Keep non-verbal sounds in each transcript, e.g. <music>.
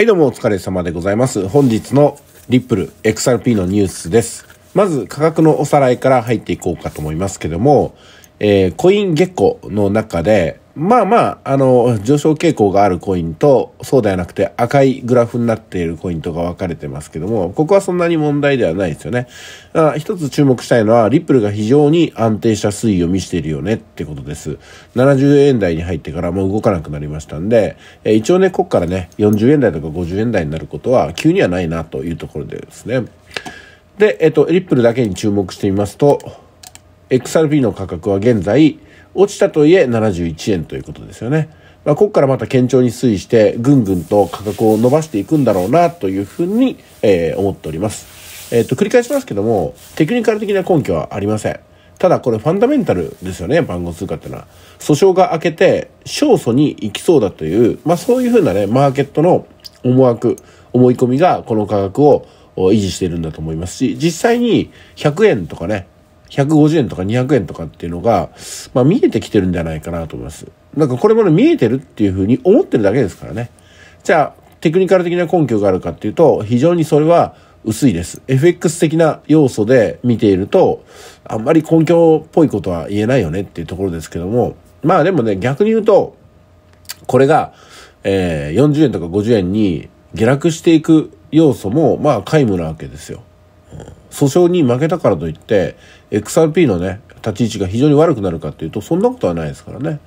はい、どうもお疲れ様でございます。本日のリップル XRP のニュースです。まず価格のおさらいから入っていこうかと思いますけども、えー、コインゲッコの中で、まあまあ、あの、上昇傾向があるコインと、そうではなくて赤いグラフになっているコインとか分かれてますけども、ここはそんなに問題ではないですよね。あ一つ注目したいのは、リップルが非常に安定した推移を見せているよねってことです。70円台に入ってからもう動かなくなりましたんで、え一応ね、ここからね、40円台とか50円台になることは、急にはないなというところでですね。で、えっと、リップルだけに注目してみますと、XRP の価格は現在、落ちたといえ71円ということですよね。まあ、ここからまた堅調に推移して、ぐんぐんと価格を伸ばしていくんだろうなというふうに、えー、思っております。えっ、ー、と、繰り返しますけども、テクニカル的な根拠はありません。ただこれファンダメンタルですよね、番号通貨ってのは。訴訟が明けて、勝訴に行きそうだという、まあそういうふうなね、マーケットの思惑、思い込みがこの価格を維持しているんだと思いますし、実際に100円とかね、150円とか200円とかっていうのが、まあ、見えてきてるんじゃないかなと思います。なんかこれまで見えてるっていうふうに思ってるだけですからね。じゃあ、テクニカル的な根拠があるかっていうと、非常にそれは薄いです。FX 的な要素で見ていると、あんまり根拠っぽいことは言えないよねっていうところですけども、まあでもね、逆に言うと、これが、えー、40円とか50円に下落していく要素も、まあ、皆無なわけですよ。訴訟に負けたからといって XRP のね立ち位置が非常に悪くなるかっていうとそんなことはないですからね、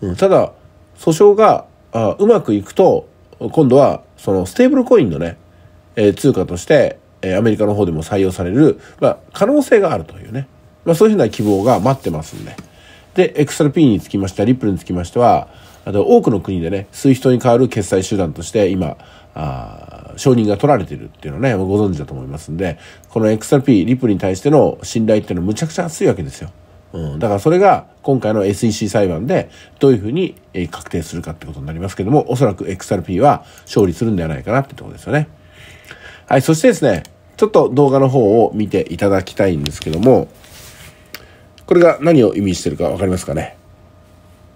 うん、ただ訴訟があうまくいくと今度はそのステーブルコインのね、えー、通貨として、えー、アメリカの方でも採用される、まあ、可能性があるというね、まあ、そういうふうな希望が待ってますんで。で、XRP につきましては、リップルにつきましては、あと多くの国でね、スイフトに代わる決済手段として今、あ承認が取られてるっていうのはね、ご存知だと思いますんで、この XRP、リップルに対しての信頼っていうのはむちゃくちゃ熱いわけですよ。うん、だからそれが今回の SEC 裁判でどういうふうに確定するかってことになりますけども、おそらく XRP は勝利するんではないかなってとこですよね。はい、そしてですね、ちょっと動画の方を見ていただきたいんですけども、これが何を意味してるか分かりますかね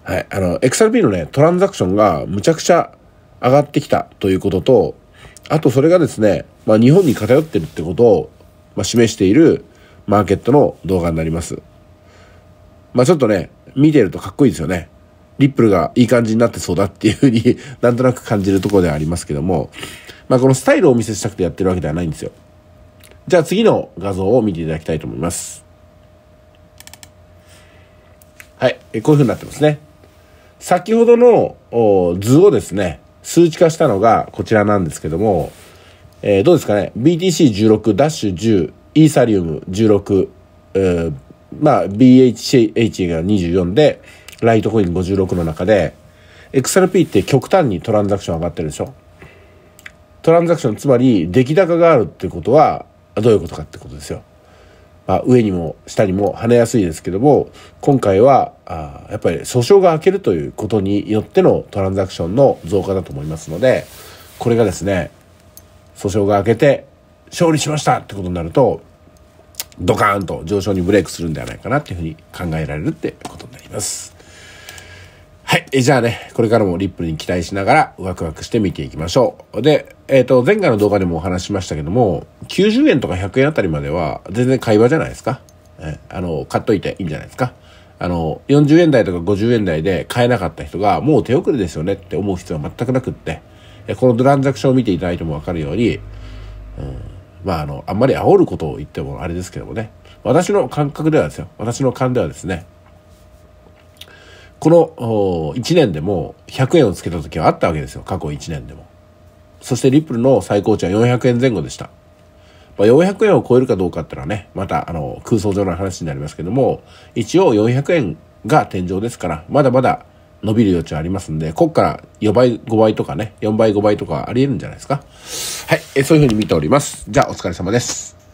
はい。あの、XRP のね、トランザクションがむちゃくちゃ上がってきたということと、あとそれがですね、まあ、日本に偏ってるってことを、まあ、示しているマーケットの動画になります。まあ、ちょっとね、見てるとかっこいいですよね。リップルがいい感じになってそうだっていうふうに <laughs> なんとなく感じるところではありますけども、まあ、このスタイルをお見せしたくてやってるわけではないんですよ。じゃあ次の画像を見ていただきたいと思います。はい、えこういううになってますね。先ほどの図をですね、数値化したのがこちらなんですけども、えー、どうですかね、BTC16、ダッシュ10、イーサリウム16、えー、まあ、BHH が24で、ライトコイン56の中で、XRP って極端にトランザクション上がってるでしょトランザクション、つまり出来高があるってことは、どういうことかってことですよ。あ、上にも下にも跳ねやすいですけども、今回は、あやっぱり訴訟が明けるということによってのトランザクションの増加だと思いますので、これがですね、訴訟が明けて勝利しましたってことになると、ドカーンと上昇にブレイクするんではないかなっていうふうに考えられるってことになります。はい。え、じゃあね、これからもリップに期待しながらワクワクして見ていきましょう。で、えっ、ー、と、前回の動画でもお話しましたけども、90円とか100円あたりまでは全然会話じゃないですか。えあの、買っといていいんじゃないですか。あの、40円台とか50円台で買えなかった人が、もう手遅れですよねって思う必要は全くなくって、このドランザクションを見ていただいてもわかるように、うん、まあ、あの、あんまり煽ることを言ってもあれですけどもね、私の感覚ではですよ、私の勘ではですね、この1年でも100円をつけた時はあったわけですよ。過去1年でも。そしてリップルの最高値は400円前後でした。まあ、400円を超えるかどうかっていうのはね、またあの空想上の話になりますけども、一応400円が天井ですから、まだまだ伸びる余地はありますんで、こっから4倍、5倍とかね、4倍、5倍とかあり得るんじゃないですか。はい、えそういうふうに見ております。じゃあお疲れ様です。